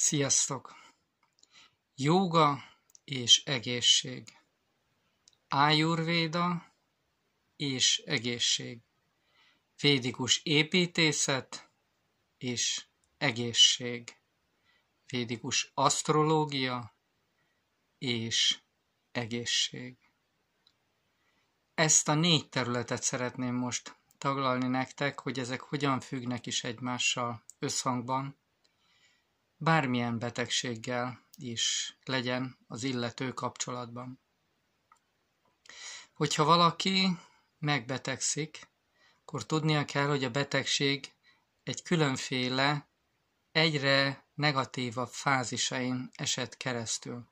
Sziasztok! Jóga és egészség. Ájurvéda és egészség. Védikus építészet és egészség. Védikus asztrológia és egészség. Ezt a négy területet szeretném most taglalni nektek, hogy ezek hogyan függnek is egymással összhangban, bármilyen betegséggel is legyen az illető kapcsolatban. Hogyha valaki megbetegszik, akkor tudnia kell, hogy a betegség egy különféle, egyre negatívabb fázisain esett keresztül.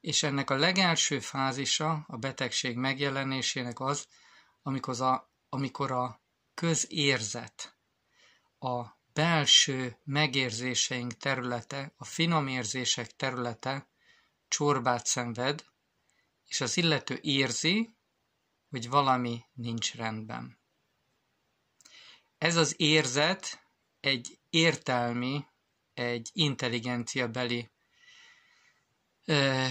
És ennek a legelső fázisa a betegség megjelenésének az, amikor a, amikor a közérzet, a belső megérzéseink területe, a finom érzések területe csorbát szenved, és az illető érzi, hogy valami nincs rendben. Ez az érzet egy értelmi, egy intelligenciabeli ö,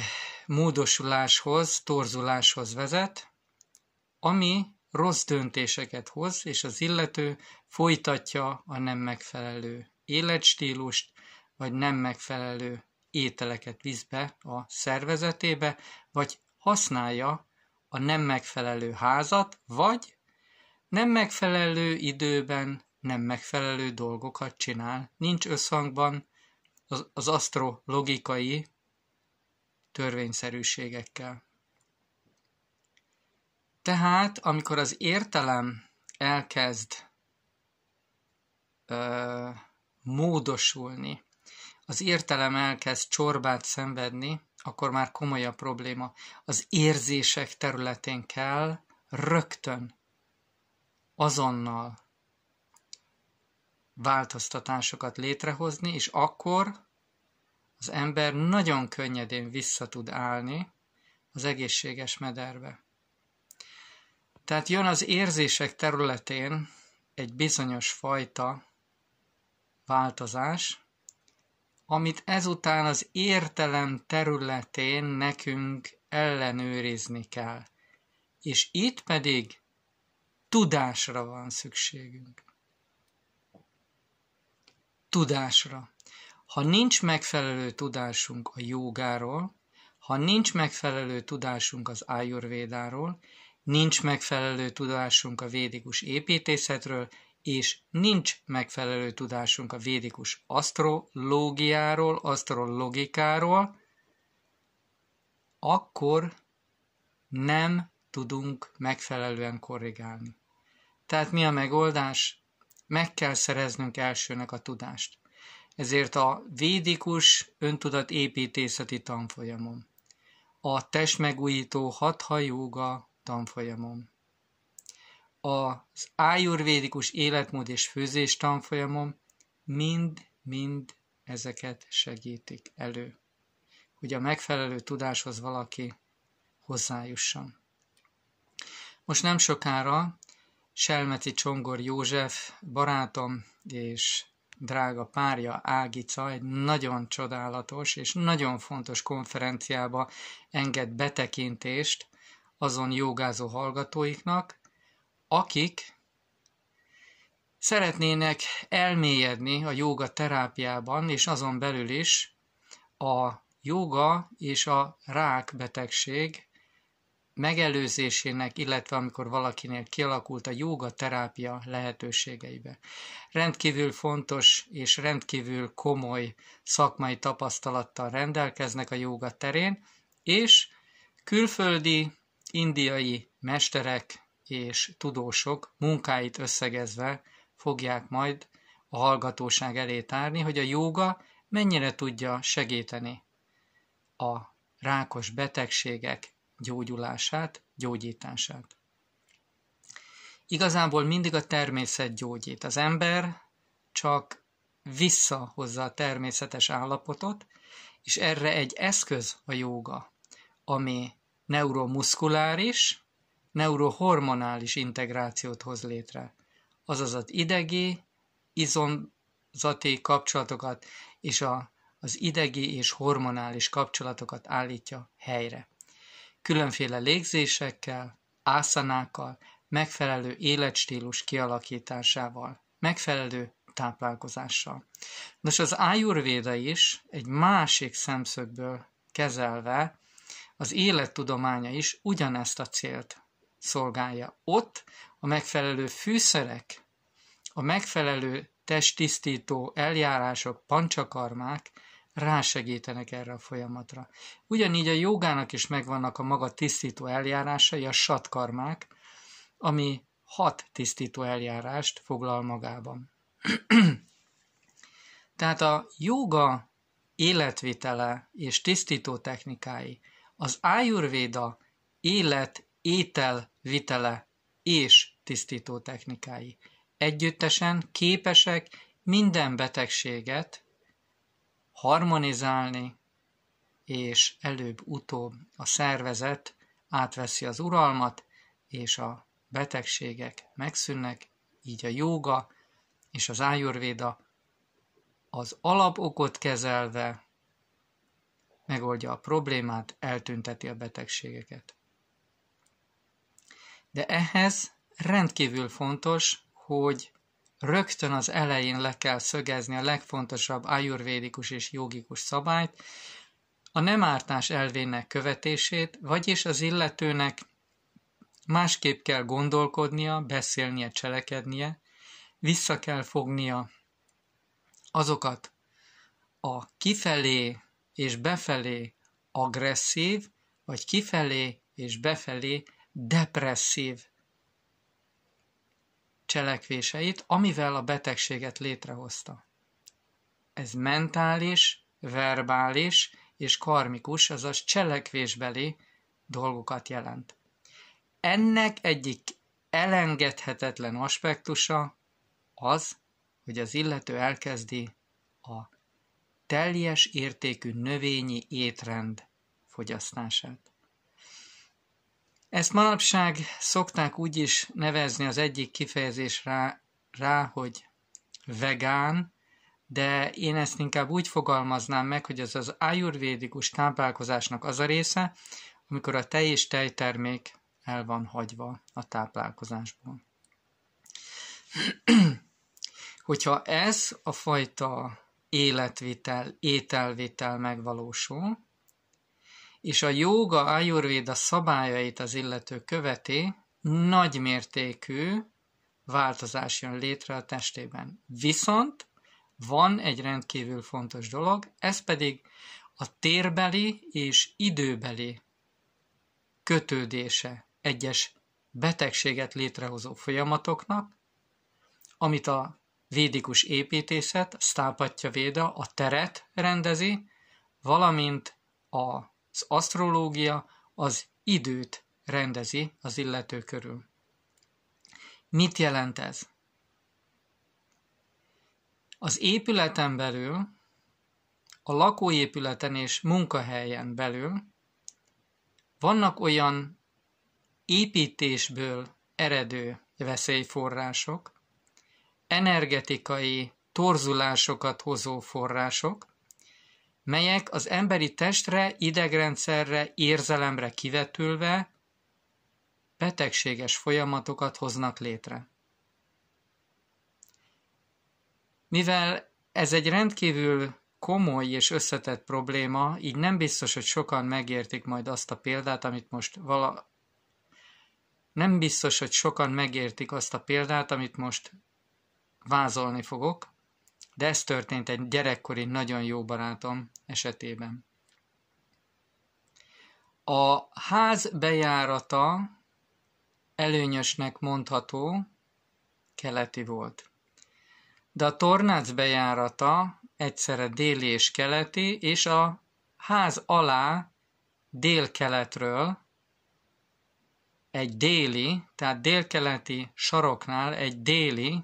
módosuláshoz, torzuláshoz vezet, ami rossz döntéseket hoz, és az illető folytatja a nem megfelelő életstílust, vagy nem megfelelő ételeket visz be a szervezetébe, vagy használja a nem megfelelő házat, vagy nem megfelelő időben nem megfelelő dolgokat csinál, nincs összhangban az, az asztrologikai törvényszerűségekkel. Tehát, amikor az értelem elkezd ö, módosulni, az értelem elkezd csorbát szenvedni, akkor már komolyabb probléma. Az érzések területén kell rögtön, azonnal változtatásokat létrehozni, és akkor az ember nagyon könnyedén vissza tud állni az egészséges mederbe. Tehát jön az érzések területén egy bizonyos fajta változás, amit ezután az értelem területén nekünk ellenőrizni kell. És itt pedig tudásra van szükségünk. Tudásra. Ha nincs megfelelő tudásunk a jogáról, ha nincs megfelelő tudásunk az ájurvédáról, nincs megfelelő tudásunk a védikus építészetről, és nincs megfelelő tudásunk a védikus asztrológiáról, asztrologikáról, akkor nem tudunk megfelelően korrigálni. Tehát mi a megoldás? Meg kell szereznünk elsőnek a tudást. Ezért a védikus öntudat építészeti tanfolyamon, a testmegújító hatha jóga tanfolyamon, az ájurvédikus életmód és főzés tanfolyamom mind-mind ezeket segítik elő, hogy a megfelelő tudáshoz valaki hozzájusson. Most nem sokára Selmeci Csongor József barátom és drága párja Ágica egy nagyon csodálatos és nagyon fontos konferenciába enged betekintést azon jogázó hallgatóiknak, akik szeretnének elmélyedni a joga terápiában, és azon belül is a joga és a rákbetegség megelőzésének, illetve amikor valakinél kialakult a joga terápia lehetőségeibe. Rendkívül fontos és rendkívül komoly szakmai tapasztalattal rendelkeznek a joga terén, és külföldi indiai mesterek és tudósok munkáit összegezve fogják majd a hallgatóság elé tárni, hogy a jóga mennyire tudja segíteni a rákos betegségek gyógyulását, gyógyítását. Igazából mindig a természet gyógyít. Az ember csak visszahozza a természetes állapotot, és erre egy eszköz a jóga, ami neuromuszkuláris, neurohormonális integrációt hoz létre, azaz az idegi, izomzati kapcsolatokat és a, az idegi és hormonális kapcsolatokat állítja helyre. Különféle légzésekkel, ászanákkal, megfelelő életstílus kialakításával, megfelelő táplálkozással. Nos, az ájurvéda is egy másik szemszögből kezelve, az élettudománya is ugyanezt a célt szolgálja. Ott a megfelelő fűszerek, a megfelelő testtisztító eljárások, pancsakarmák rásegítenek erre a folyamatra. Ugyanígy a jogának is megvannak a maga tisztító eljárásai, a satkarmák, ami hat tisztító eljárást foglal magában. Tehát a joga életvitele és tisztító technikái, az ájurvéda élet étel vitele és tisztító technikái együttesen képesek minden betegséget harmonizálni, és előbb-utóbb a szervezet átveszi az uralmat, és a betegségek megszűnnek, így a jóga és az ájurvéda az alapokot kezelve megoldja a problémát, eltünteti a betegségeket. De ehhez rendkívül fontos, hogy rögtön az elején le kell szögezni a legfontosabb ajurvédikus és jogikus szabályt, a nem ártás elvének követését, vagyis az illetőnek másképp kell gondolkodnia, beszélnie, cselekednie, vissza kell fognia azokat a kifelé és befelé agresszív, vagy kifelé és befelé depresszív cselekvéseit, amivel a betegséget létrehozta. Ez mentális, verbális és karmikus, azaz cselekvésbeli dolgokat jelent. Ennek egyik elengedhetetlen aspektusa az, hogy az illető elkezdi a teljes értékű növényi étrend fogyasztását. Ezt manapság szokták úgy is nevezni az egyik kifejezés rá, rá, hogy vegán, de én ezt inkább úgy fogalmaznám meg, hogy ez az ajurvédikus táplálkozásnak az a része, amikor a tej és tejtermék el van hagyva a táplálkozásból. Hogyha ez a fajta életvitel, ételvitel megvalósul, és a jóga ajurvéda szabályait az illető követi, nagymértékű változás jön létre a testében. Viszont van egy rendkívül fontos dolog, ez pedig a térbeli és időbeli kötődése egyes betegséget létrehozó folyamatoknak, amit a védikus építészet, sztápatja véda, a teret rendezi, valamint a az asztrológia az időt rendezi az illető körül. Mit jelent ez? Az épületen belül, a lakóépületen és munkahelyen belül vannak olyan építésből eredő veszélyforrások, energetikai torzulásokat hozó források, melyek az emberi testre, idegrendszerre, érzelemre kivetülve betegséges folyamatokat hoznak létre. Mivel ez egy rendkívül komoly és összetett probléma, így nem biztos, hogy sokan megértik majd azt a példát, amit most vala... Nem biztos, hogy sokan megértik azt a példát, amit most vázolni fogok, de ez történt egy gyerekkori nagyon jó barátom esetében. A ház bejárata előnyösnek mondható, keleti volt. De a tornác bejárata egyszerre déli és keleti, és a ház alá délkeletről egy déli, tehát délkeleti saroknál egy déli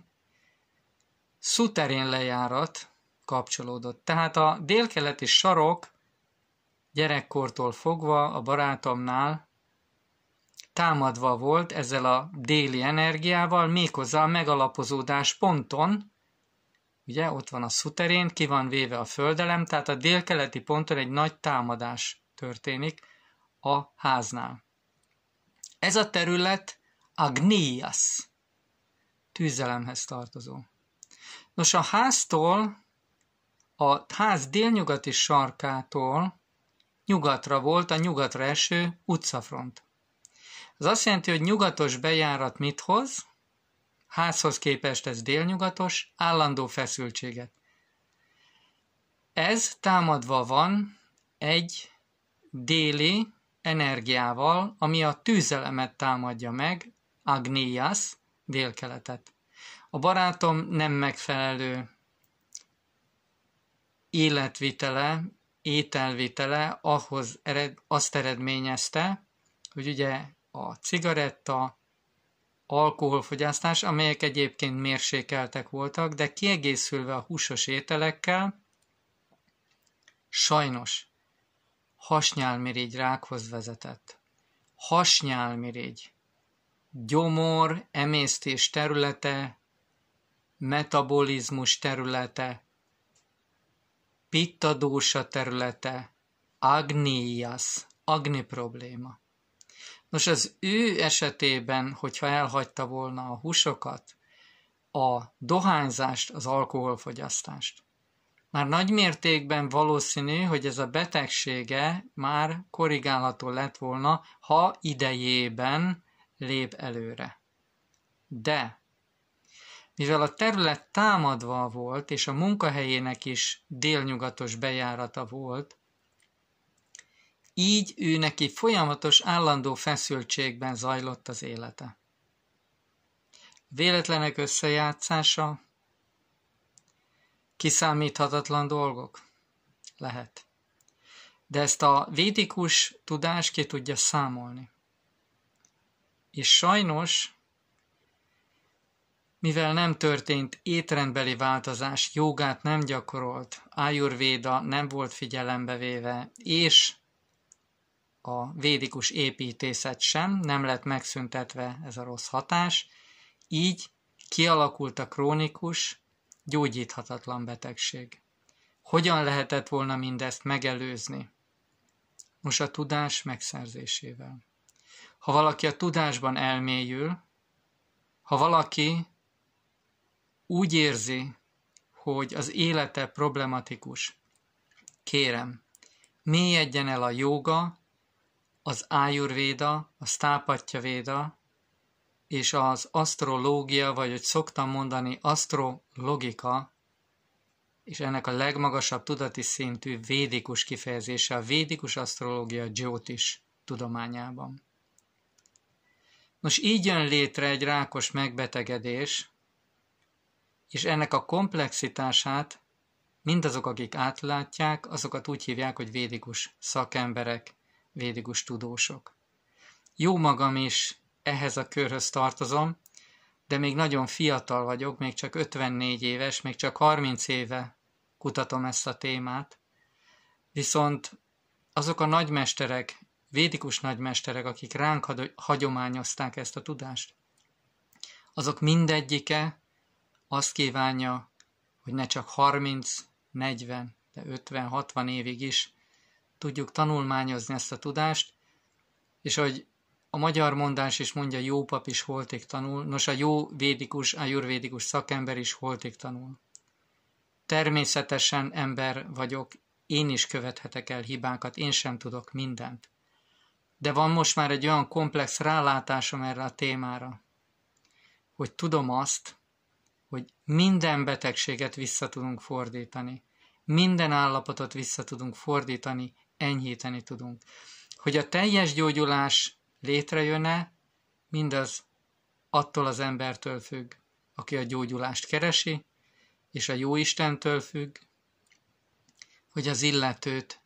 szuterén lejárat kapcsolódott. Tehát a délkeleti sarok gyerekkortól fogva a barátomnál támadva volt ezzel a déli energiával, méghozzá a megalapozódás ponton, ugye ott van a szuterén, ki van véve a földelem, tehát a délkeleti ponton egy nagy támadás történik a háznál. Ez a terület Agnias, tűzelemhez tartozó. Nos, a háztól, a ház délnyugati sarkától nyugatra volt a nyugatra eső utcafront. Ez azt jelenti, hogy nyugatos bejárat mit hoz? Házhoz képest ez délnyugatos, állandó feszültséget. Ez támadva van egy déli energiával, ami a tűzelemet támadja meg, Agnias, délkeletet. A barátom nem megfelelő életvitele, ételvitele ahhoz ered, azt eredményezte, hogy ugye a cigaretta, alkoholfogyasztás, amelyek egyébként mérsékeltek voltak, de kiegészülve a húsos ételekkel, sajnos hasnyálmirigy rákhoz vezetett. Hasnyálmirigy. Gyomor, emésztés területe metabolizmus területe, pittadósa területe, agnias, agni probléma. Nos, az ő esetében, hogyha elhagyta volna a húsokat, a dohányzást, az alkoholfogyasztást, már nagy mértékben valószínű, hogy ez a betegsége már korrigálható lett volna, ha idejében lép előre. De mivel a terület támadva volt, és a munkahelyének is délnyugatos bejárata volt, így ő neki folyamatos állandó feszültségben zajlott az élete. Véletlenek összejátszása, kiszámíthatatlan dolgok lehet. De ezt a védikus tudás ki tudja számolni. És sajnos mivel nem történt étrendbeli változás, jogát nem gyakorolt, ájurvéda nem volt figyelembe véve, és a védikus építészet sem, nem lett megszüntetve ez a rossz hatás, így kialakult a krónikus, gyógyíthatatlan betegség. Hogyan lehetett volna mindezt megelőzni? Nos, a tudás megszerzésével. Ha valaki a tudásban elmélyül, ha valaki úgy érzi, hogy az élete problematikus, kérem, mélyedjen el a jóga, az ájurvéda, a véda és az asztrológia, vagy hogy szoktam mondani, asztrologika, és ennek a legmagasabb tudati szintű védikus kifejezése a védikus asztrológia Jyotish tudományában. Nos, így jön létre egy rákos megbetegedés, és ennek a komplexitását mindazok, akik átlátják, azokat úgy hívják, hogy védikus szakemberek, védikus tudósok. Jó magam is ehhez a körhöz tartozom, de még nagyon fiatal vagyok, még csak 54 éves, még csak 30 éve kutatom ezt a témát. Viszont azok a nagymesterek, védikus nagymesterek, akik ránk hagyományozták ezt a tudást, azok mindegyike azt kívánja, hogy ne csak 30, 40, de 50, 60 évig is tudjuk tanulmányozni ezt a tudást, és hogy a magyar mondás is mondja, jó pap is holték tanul, nos a jó védikus, a jurvédikus szakember is holték tanul. Természetesen ember vagyok, én is követhetek el hibákat, én sem tudok mindent. De van most már egy olyan komplex rálátásom erre a témára, hogy tudom azt, hogy minden betegséget vissza tudunk fordítani, minden állapotot vissza tudunk fordítani, enyhíteni tudunk. Hogy a teljes gyógyulás létrejönne, mindaz attól az embertől függ, aki a gyógyulást keresi, és a jó Istentől függ, hogy az illetőt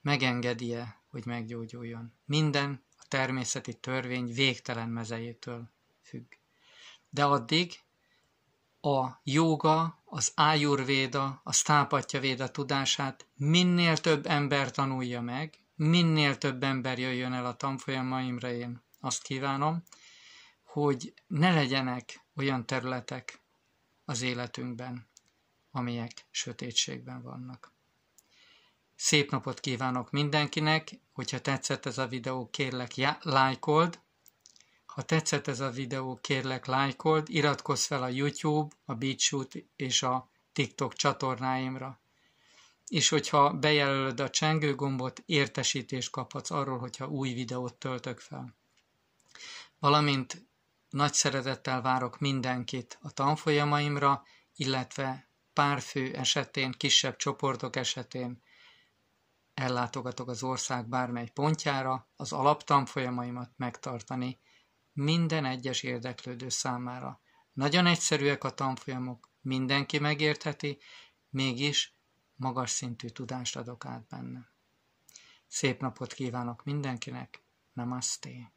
megengedie, hogy meggyógyuljon. Minden a természeti törvény végtelen mezejétől függ. De addig a jóga, az ájurvéda, a sztápatja véda tudását minél több ember tanulja meg, minél több ember jöjjön el a tanfolyamaimra, én azt kívánom, hogy ne legyenek olyan területek az életünkben, amelyek sötétségben vannak. Szép napot kívánok mindenkinek, hogyha tetszett ez a videó, kérlek, já- lájkold, ha tetszett ez a videó, kérlek lájkold, iratkozz fel a YouTube, a BeatShoot és a TikTok csatornáimra. És hogyha bejelölöd a csengőgombot, értesítést kaphatsz arról, hogyha új videót töltök fel. Valamint nagy szeretettel várok mindenkit a tanfolyamaimra, illetve pár fő esetén, kisebb csoportok esetén ellátogatok az ország bármely pontjára, az alaptanfolyamaimat megtartani, minden egyes érdeklődő számára. Nagyon egyszerűek a tanfolyamok, mindenki megértheti, mégis magas szintű tudást adok át benne. Szép napot kívánok mindenkinek, namaste!